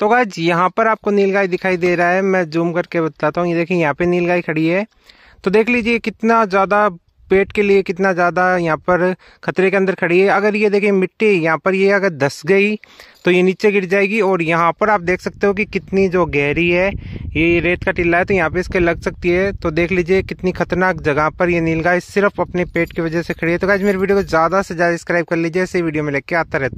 तो गाइज यहाँ पर आपको नीलगाय दिखाई दे रहा है मैं जूम करके बताता हूँ ये देखिए यहाँ पे नीलगाय खड़ी है तो देख लीजिए कितना ज़्यादा पेट के लिए कितना ज़्यादा यहाँ पर खतरे के अंदर खड़ी है अगर ये देखिए मिट्टी यहाँ पर ये अगर धस गई तो ये नीचे गिर जाएगी और यहाँ पर आप देख सकते हो कि कितनी जो गहरी है ये रेत का टिल्ला है तो यहाँ पे इसके लग सकती है तो देख लीजिए कितनी खतरनाक जगह पर ये नीलगाय सिर्फ अपने पेट की वजह से खड़ी है तो गाइज मेरे वीडियो को ज़्यादा से ज़्यादा सब्सक्राइब कर लीजिए ऐसे वीडियो में लेके आता रहता